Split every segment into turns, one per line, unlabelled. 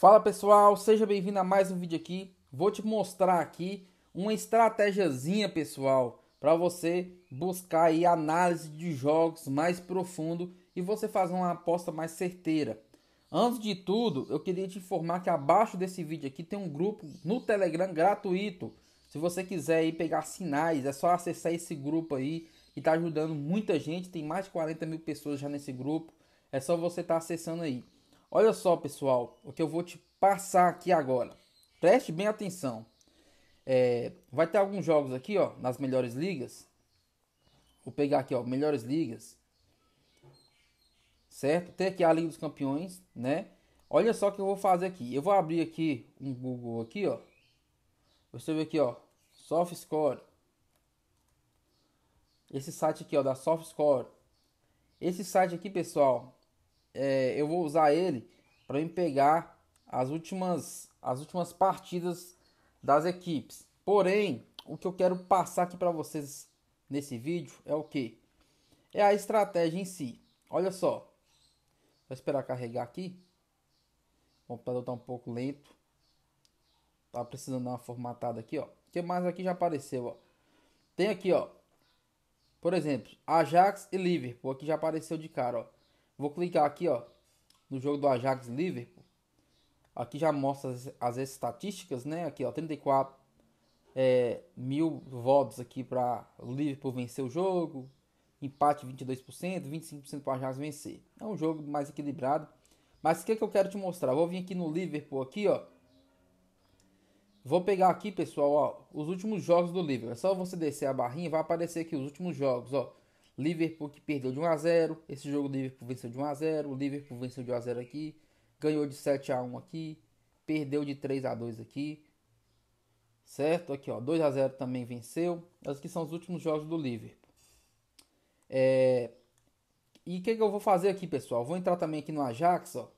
Fala pessoal, seja bem-vindo a mais um vídeo aqui. Vou te mostrar aqui uma estratégiazinha, pessoal, para você buscar aí análise de jogos mais profundo e você fazer uma aposta mais certeira. Antes de tudo, eu queria te informar que abaixo desse vídeo aqui tem um grupo no Telegram gratuito. Se você quiser aí pegar sinais, é só acessar esse grupo aí que está ajudando muita gente. Tem mais de 40 mil pessoas já nesse grupo. É só você estar tá acessando aí. Olha só, pessoal, o que eu vou te passar aqui agora. Preste bem atenção. É, vai ter alguns jogos aqui, ó, nas melhores ligas. Vou pegar aqui, ó, melhores ligas. Certo? Tem aqui a Liga dos Campeões, né? Olha só o que eu vou fazer aqui. Eu vou abrir aqui um Google aqui, ó. Você vê aqui, ó, Soft Score. Esse site aqui, ó, da Soft Score. Esse site aqui, pessoal, é, eu vou usar ele para me pegar as últimas, as últimas partidas das equipes. Porém, o que eu quero passar aqui para vocês nesse vídeo é o que? É a estratégia em si. Olha só. Vou esperar carregar aqui. O computador tá um pouco lento. Tá precisando dar uma formatada aqui, ó. O que mais aqui já apareceu, ó. Tem aqui, ó. Por exemplo, Ajax e Liverpool. Aqui já apareceu de cara, ó. Vou clicar aqui, ó, no jogo do Ajax Liverpool. Aqui já mostra as, as estatísticas, né? Aqui, ó, 34 é, mil votos aqui para o Liverpool vencer o jogo. Empate 22%, 25% para o Ajax vencer. É um jogo mais equilibrado. Mas o que, que eu quero te mostrar? Vou vir aqui no Liverpool aqui, ó. Vou pegar aqui, pessoal, ó, os últimos jogos do Liverpool. É só você descer a barrinha vai aparecer aqui os últimos jogos, ó. Liverpool que perdeu de 1 a 0. Esse jogo o Liverpool venceu de 1 a 0. O Liverpool venceu de 1 a 0 aqui, ganhou de 7 a 1 aqui, perdeu de 3 a 2 aqui. Certo? Aqui, ó, 2 a 0 também venceu. Esses que são os últimos jogos do Liverpool. É... E o que, que, eu vou fazer aqui, pessoal? Vou entrar também aqui no Ajax, ó.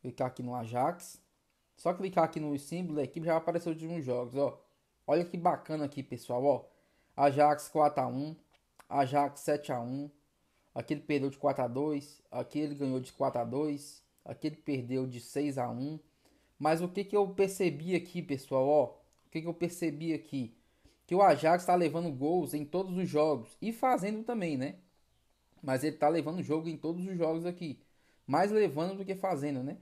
Clicar aqui no Ajax. Só clicar aqui no símbolo da equipe já apareceu de uns jogos, ó. Olha que bacana aqui, pessoal, ó. Ajax 4 a 1, Ajax 7 x 1 aquele perdeu de 4 x 2 aqui ele ganhou de 4 x 2 aqui ele perdeu de 6 x 1 Mas o que, que eu percebi aqui, pessoal? Ó, o que, que eu percebi aqui? Que o Ajax está levando gols em todos os jogos e fazendo também, né? Mas ele está levando jogo em todos os jogos aqui. Mais levando do que fazendo, né?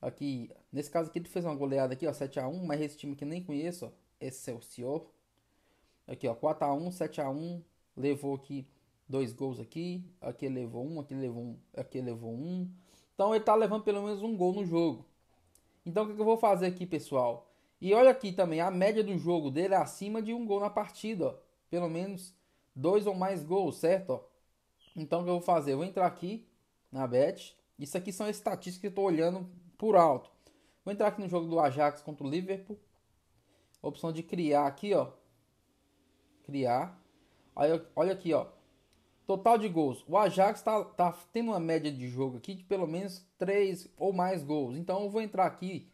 Aqui, nesse caso aqui, ele fez uma goleada aqui, ó, 7x1, mas esse time que eu nem conheço, ó, Excelsior. Aqui, ó, 4x1, 7x1, levou aqui dois gols aqui, aqui ele levou um, aqui ele levou um, aqui ele levou um. Então ele tá levando pelo menos um gol no jogo. Então o que, eu vou fazer aqui, pessoal? E olha aqui também, a média do jogo dele é acima de um gol na partida, ó. Pelo menos dois ou mais gols, certo? Ó. Então o que eu vou fazer? Eu vou entrar aqui na bet. Isso aqui são estatísticas que eu tô olhando por alto. Vou entrar aqui no jogo do Ajax contra o Liverpool. Opção de criar aqui, ó. Criar olha aqui, ó. Total de gols. O Ajax está tá tendo uma média de jogo aqui de pelo menos 3 ou mais gols. Então eu vou entrar aqui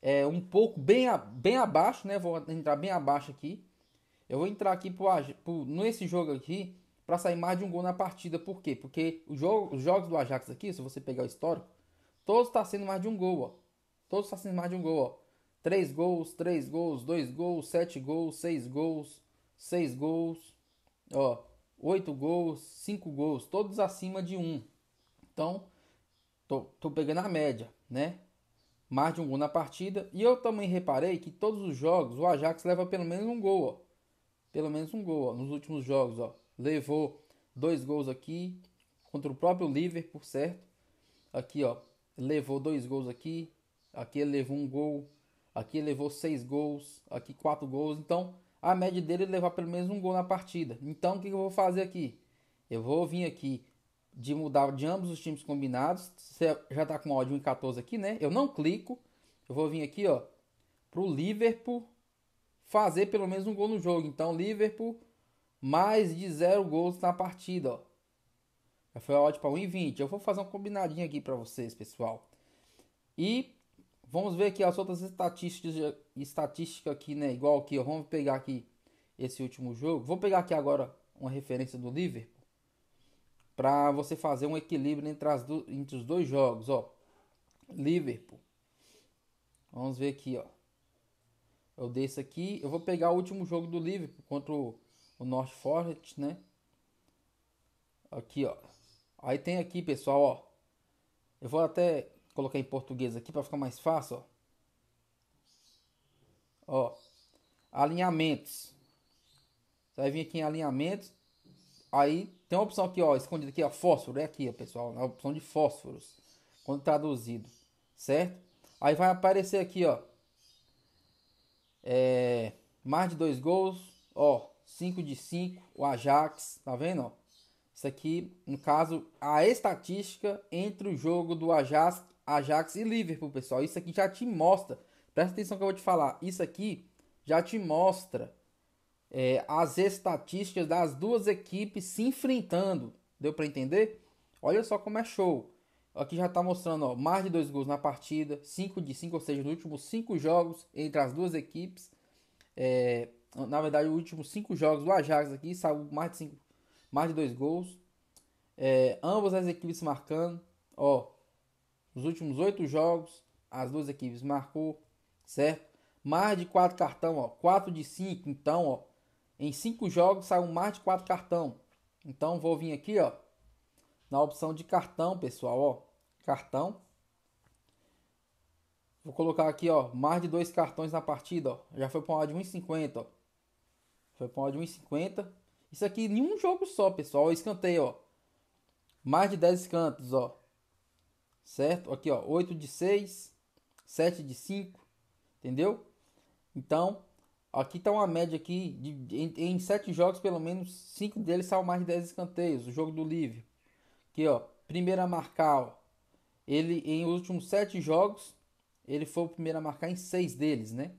é, um pouco bem, a, bem abaixo, né? Vou entrar bem abaixo aqui. Eu vou entrar aqui pro, pro, nesse jogo aqui para sair mais de um gol na partida. Por quê? Porque jogo, os jogos do Ajax aqui, se você pegar o histórico, todos está sendo mais de um gol, ó. Todos está sendo mais de um gol, ó. 3 gols, 3 gols, 2 gols, 7 gols, 6 gols, 6 gols ó, 8 gols, 5 gols, todos acima de 1. Então, tô, tô pegando a média, né? Mais de um gol na partida. E eu também reparei que todos os jogos o Ajax leva pelo menos um gol, ó. Pelo menos um gol, ó. Nos últimos jogos, ó. Levou dois gols aqui contra o próprio Liverpool, certo? Aqui, ó. Levou dois gols aqui. Aqui ele levou um gol. Aqui ele levou seis gols. Aqui quatro gols. Então, a média dele é levar pelo menos um gol na partida. Então o que eu vou fazer aqui? Eu vou vir aqui de mudar de ambos os times combinados. Você já está com o em 14 aqui, né? Eu não clico. Eu vou vir aqui, ó, pro Liverpool fazer pelo menos um gol no jogo. Então Liverpool mais de zero gols na partida, ó. Já foi a odd para 1,20. Eu vou fazer um combinadinho aqui para vocês, pessoal. E Vamos ver aqui as outras estatísticas, estatística aqui, né? Igual aqui, ó. Vamos pegar aqui esse último jogo. Vou pegar aqui agora uma referência do Liverpool para você fazer um equilíbrio entre, as do, entre os dois jogos, ó. Liverpool. Vamos ver aqui, ó. Eu desço aqui, eu vou pegar o último jogo do Liverpool contra o, o North Forest, né? Aqui, ó. Aí tem aqui, pessoal, ó. Eu vou até colocar em português aqui para ficar mais fácil. Ó. ó. Alinhamentos. Você vai vir aqui em alinhamentos. Aí tem uma opção aqui, ó, escondida aqui, ó, fósforo. É aqui, ó, pessoal. É a opção de fósforos. Quando traduzido. Certo? Aí vai aparecer aqui, ó. É, mais de dois gols. Ó, 5 de 5. O Ajax. Tá vendo, ó? Isso aqui, no caso, a estatística entre o jogo do Ajax Ajax e Liverpool, pessoal. Isso aqui já te mostra. Presta atenção que eu vou te falar. Isso aqui já te mostra é, as estatísticas das duas equipes se enfrentando. Deu para entender? Olha só como é show. Aqui já está mostrando ó, mais de dois gols na partida, cinco de cinco ou seja, nos últimos cinco jogos entre as duas equipes. É, na verdade, os últimos cinco jogos do Ajax aqui saiu mais de cinco, mais de dois gols. É, ambas as equipes marcando. Ó, nos últimos oito jogos, as duas equipes marcou, certo? Mais de quatro cartão, ó. Quatro de cinco, então, ó. Em cinco jogos saiu mais de quatro cartão. Então, vou vir aqui, ó. Na opção de cartão, pessoal, ó. Cartão. Vou colocar aqui, ó. Mais de dois cartões na partida, ó. Já foi para uma de 1,50, ó. Foi para uma de 1,50. Isso aqui em um jogo só, pessoal. Escanteio, ó. Mais de 10 escantos, ó certo? Aqui, ó, 8 de 6, 7 de 5, entendeu? Então, aqui tá uma média aqui, de, em, em 7 jogos, pelo menos 5 deles são mais de 10 escanteios, o jogo do Livre. Aqui, ó, primeira a marcar, ó, ele em últimos 7 jogos, ele foi o primeiro a marcar em 6 deles, né?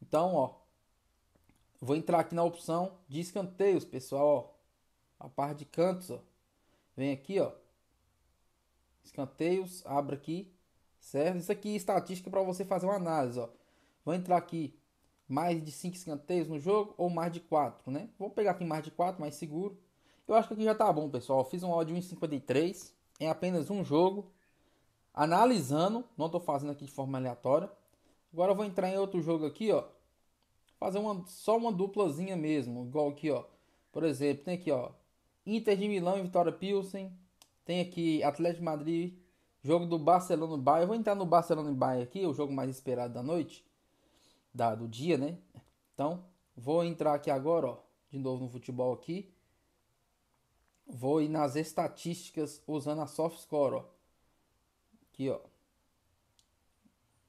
Então, ó, vou entrar aqui na opção de escanteios, pessoal, ó, a parte de cantos, ó. Vem aqui, ó, escanteios, abre aqui, certo? Isso aqui é estatística para você fazer uma análise, ó. Vou entrar aqui mais de 5 escanteios no jogo ou mais de 4, né? Vou pegar aqui mais de 4, mais seguro. Eu acho que aqui já tá bom, pessoal. fiz um odd 1,53 em apenas um jogo, analisando, não tô fazendo aqui de forma aleatória. Agora eu vou entrar em outro jogo aqui, ó. Fazer uma, só uma duplazinha mesmo, igual aqui, ó. Por exemplo, tem aqui, ó. Inter de Milão e Vitória Pilsen, tem aqui Atlético Madrid, jogo do Barcelona e Bayern. Eu vou entrar no Barcelona e Bayern aqui, o jogo mais esperado da noite, da, do dia, né? Então, vou entrar aqui agora, ó, de novo no futebol aqui. Vou ir nas estatísticas usando a soft score, ó. Aqui, ó.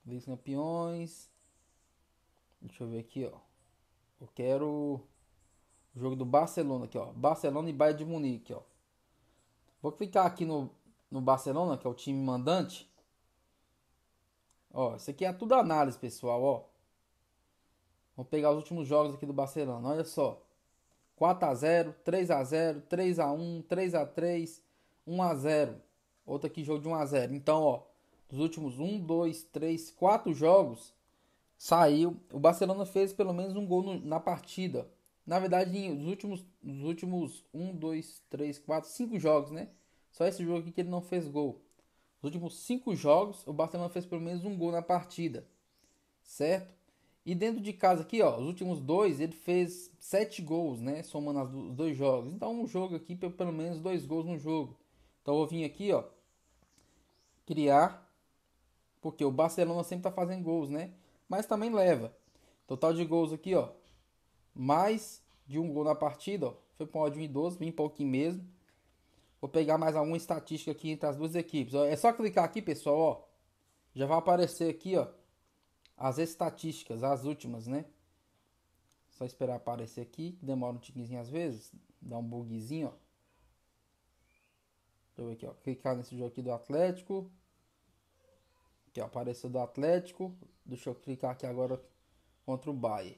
Vice-campeões. Deixa eu ver aqui, ó. Eu quero o jogo do Barcelona aqui, ó. Barcelona e Bayern de Munique, ó. Vou clicar aqui no, no Barcelona, que é o time mandante. Ó, isso aqui é tudo análise, pessoal, ó. Vou pegar os últimos jogos aqui do Barcelona, olha só. 4x0, 3x0, 3x1, 3x3, 1x0. Outro aqui jogo de 1x0. Então, ó, dos últimos 1, 2, 3, 4 jogos, saiu. O Barcelona fez pelo menos um gol no, na partida. Na verdade, nos últimos, nos últimos 1, 2, 3, 4, 5 jogos, né? Só esse jogo aqui que ele não fez gol. Nos últimos 5 jogos, o Barcelona fez pelo menos um gol na partida. Certo? E dentro de casa aqui, ó, os últimos dois, ele fez 7 gols, né? Somando os dois jogos. Então, um jogo aqui, pelo menos dois gols no jogo. Então, eu vou vir aqui, ó. Criar. Porque o Barcelona sempre tá fazendo gols, né? Mas também leva. Total de gols aqui, ó mais de um gol na partida. Ó. Foi para o de 1 e 12, bem pouquinho mesmo. Vou pegar mais alguma estatística aqui entre as duas equipes. Ó. É só clicar aqui, pessoal, ó. Já vai aparecer aqui, ó. As estatísticas, as últimas, né? Só esperar aparecer aqui, demora um tiquinho às vezes. Dá um bugzinho, ó. Deixa eu ver aqui, ó. Clicar nesse jogo aqui do Atlético. Aqui, ó, apareceu do Atlético. Deixa eu clicar aqui agora contra o Bayern.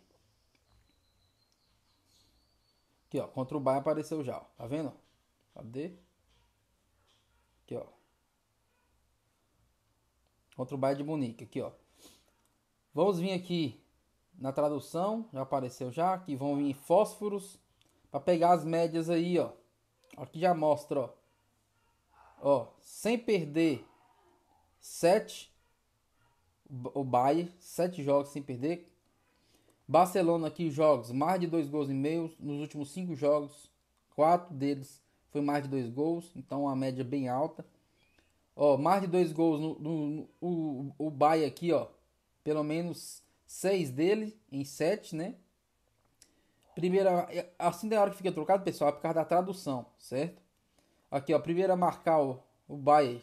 Aqui, ó. Contra o Bayern apareceu já, ó. Tá vendo? Cadê? Aqui, ó. Contra o Bayern de Munique, aqui, ó. Vamos vir aqui na tradução, já apareceu já, que vão vir fósforos para pegar as médias aí, ó. Aqui já mostra, ó. Ó, sem perder 7 o Bayern, 7 jogos sem perder, Barcelona aqui jogos mais de dois gols e meio nos últimos cinco jogos, quatro deles foi mais de dois gols, então uma média é bem alta. Ó, mais de dois gols no, no, no o, o Bahia aqui, ó, pelo menos seis dele em sete, né? Primeira, é, assim da hora que fica trocado, pessoal, é por causa da tradução, certo? Aqui, ó, primeira marcar o, o Bahia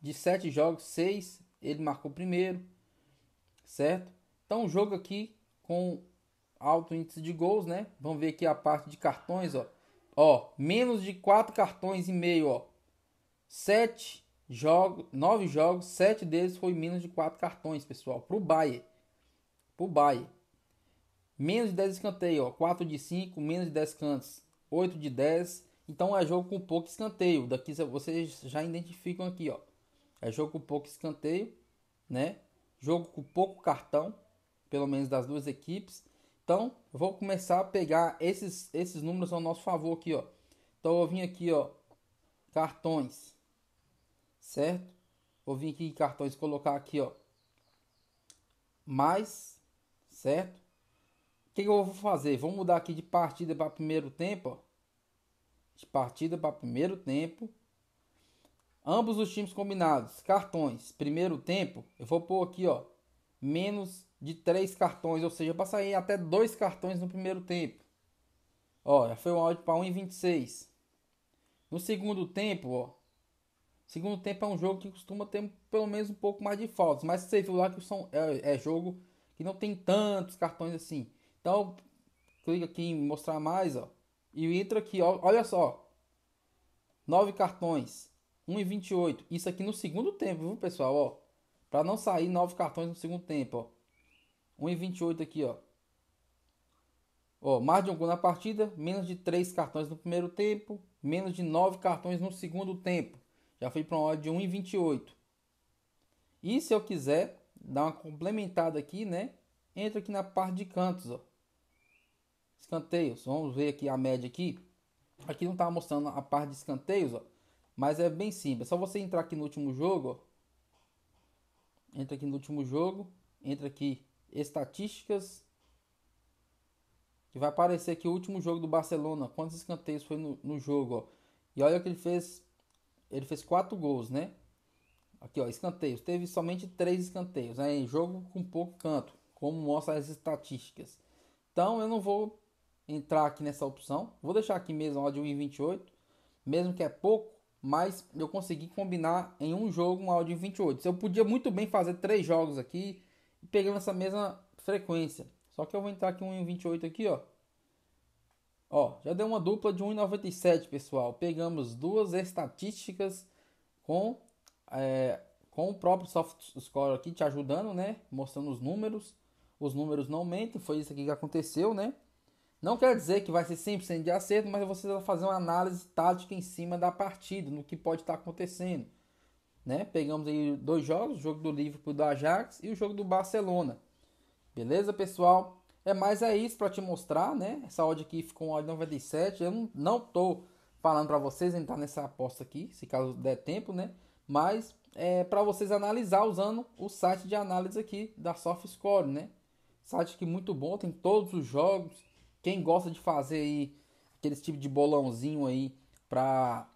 de sete jogos, seis ele marcou primeiro, certo? Então o jogo aqui com alto índice de gols, né? Vamos ver aqui a parte de cartões, ó. Ó, menos de 4 cartões e meio, ó. 7 jogos, 9 jogos, 7 deles foi menos de 4 cartões, pessoal, pro Bayern. Pro Bayern. Menos de 10 escanteios, ó. 4 de 5, menos de 10 cantos, 8 de 10. Então é jogo com pouco escanteio. Daqui vocês já identificam aqui, ó. É jogo com pouco escanteio, né? Jogo com pouco cartão pelo menos das duas equipes. Então, vou começar a pegar esses, esses números ao nosso favor aqui, ó. Então, eu vim aqui, ó, cartões, certo? Vou vir aqui em cartões colocar aqui, ó, mais, certo? O que, que eu vou fazer? Vou mudar aqui de partida para primeiro tempo, ó. De partida para primeiro tempo. Ambos os times combinados, cartões, primeiro tempo, eu vou pôr aqui, ó, menos de três cartões, ou seja, para sair até dois cartões no primeiro tempo. Ó, já foi um áudio para 1,26. No segundo tempo, ó. Segundo tempo é um jogo que costuma ter pelo menos um pouco mais de faltas, mas você viu lá que são, é, é jogo que não tem tantos cartões assim. Então, clica aqui em mostrar mais, ó. E entra aqui, ó, olha só. nove cartões, 1,28. Isso aqui no segundo tempo, viu, pessoal, ó. Para não sair nove cartões no segundo tempo, ó. 1,28 aqui, ó. Ó, mais de um gol na partida, menos de 3 cartões no primeiro tempo, menos de 9 cartões no segundo tempo. Já fui para uma odd de 1,28. E se eu quiser dar uma complementada aqui, né? Entra aqui na parte de cantos, ó. Escanteios. Vamos ver aqui a média aqui. Aqui não tá mostrando a parte de escanteios, ó. Mas é bem simples. É só você entrar aqui no último jogo, ó. Entra aqui no último jogo. Entra aqui estatísticas. E vai aparecer aqui o último jogo do Barcelona. Quantos escanteios foi no, no jogo, ó. E olha o que ele fez. Ele fez quatro gols, né? Aqui, ó, escanteios. Teve somente três escanteios, né? Em jogo com pouco canto, como mostra as estatísticas. Então, eu não vou entrar aqui nessa opção. Vou deixar aqui mesmo, ó, de 1,28. Mesmo que é pouco, mas eu consegui combinar em um jogo um áudio em 28. Eu podia muito bem fazer três jogos aqui, pegando essa mesma frequência. Só que eu vou entrar aqui 1,28 aqui, ó. Ó, já deu uma dupla de 1,97, pessoal. Pegamos duas estatísticas com, é, com o próprio soft score aqui te ajudando, né? Mostrando os números. Os números não aumentam, foi isso aqui que aconteceu, né? Não quer dizer que vai ser 100% de acerto, mas você vai fazer uma análise tática em cima da partida, no que pode estar acontecendo. Né? Pegamos aí dois jogos, o jogo do Liverpool do Ajax e o jogo do Barcelona. Beleza, pessoal? É mais é isso para te mostrar, né? Essa odd aqui ficou uma odd 97. Eu não, não tô falando para vocês entrar nessa aposta aqui, se caso der tempo, né? Mas é para vocês analisar usando o site de análise aqui da SoftScore, né? Site que é muito bom, tem todos os jogos. Quem gosta de fazer aí aquele tipo de bolãozinho aí para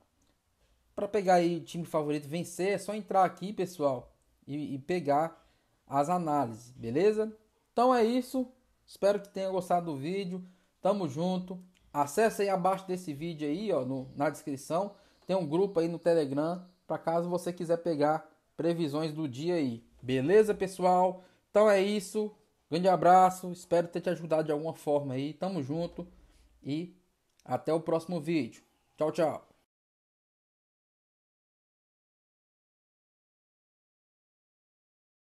para pegar aí o time favorito vencer, é só entrar aqui, pessoal, e, e pegar as análises, beleza? Então é isso. Espero que tenha gostado do vídeo. Tamo junto. Acesse aí abaixo desse vídeo aí, ó, no, na descrição. Tem um grupo aí no Telegram para caso você quiser pegar previsões do dia aí. Beleza, pessoal? Então é isso. Grande abraço. Espero ter te ajudado de alguma forma aí. Tamo junto e até o próximo vídeo. Tchau, tchau.